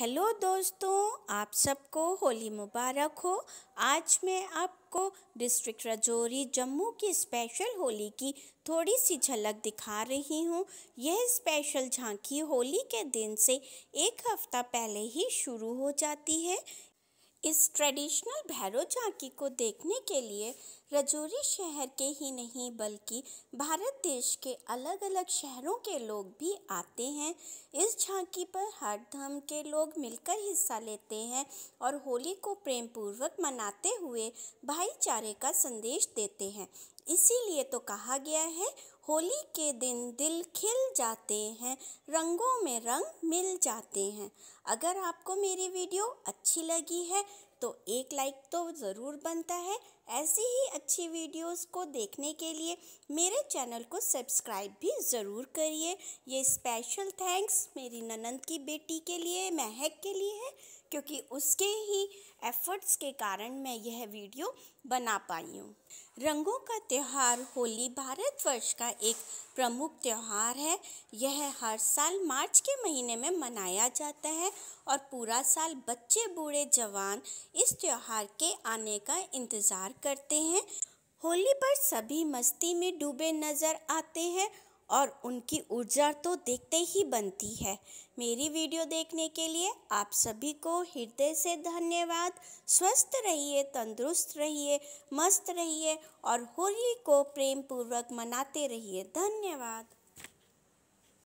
hello दोस्तों आप सबको होली मुबारक हो आज मैं आपको डिस्ट्रिक्ट रजौरी जम्मू की स्पेशल होली की थोड़ी सी झलक दिखा रही हूँ यह स्पेशल झांकी होली के दिन से एक हफ्ता पहले ही शुरू हो जाती है इस ट्रेडिशनल भैरव झांकी को देखने के लिए रजौरी शहर के ही नहीं बल्कि भारत देश के अलग अलग शहरों के लोग भी आते हैं इस झांकी पर हर धर्म के लोग मिलकर हिस्सा लेते हैं और होली को प्रेम पूर्वक मनाते हुए भाईचारे का संदेश देते हैं इसीलिए तो कहा गया है होली के दिन दिल खिल जाते हैं रंगों में रंग मिल जाते हैं अगर आपको मेरी वीडियो अच्छी लगी है तो एक लाइक तो ज़रूर बनता है ऐसी ही अच्छी वीडियोस को देखने के लिए मेरे चैनल को सब्सक्राइब भी ज़रूर करिए ये स्पेशल थैंक्स मेरी ननंद की बेटी के लिए महक के लिए है क्योंकि उसके ही एफर्ट्स के कारण मैं यह वीडियो बना पाई हूँ रंगों का त्यौहार होली भारतवर्ष का एक प्रमुख त्यौहार है यह हर साल मार्च के महीने में मनाया जाता है और पूरा साल बच्चे बूढ़े जवान इस त्यौहार के आने का इंतज़ार करते हैं होली पर सभी मस्ती में डूबे नज़र आते हैं और उनकी ऊर्जा तो देखते ही बनती है मेरी वीडियो देखने के लिए आप सभी को हृदय से धन्यवाद स्वस्थ रहिए तंदुरुस्त रहिए मस्त रहिए और होली को प्रेम पूर्वक मनाते रहिए धन्यवाद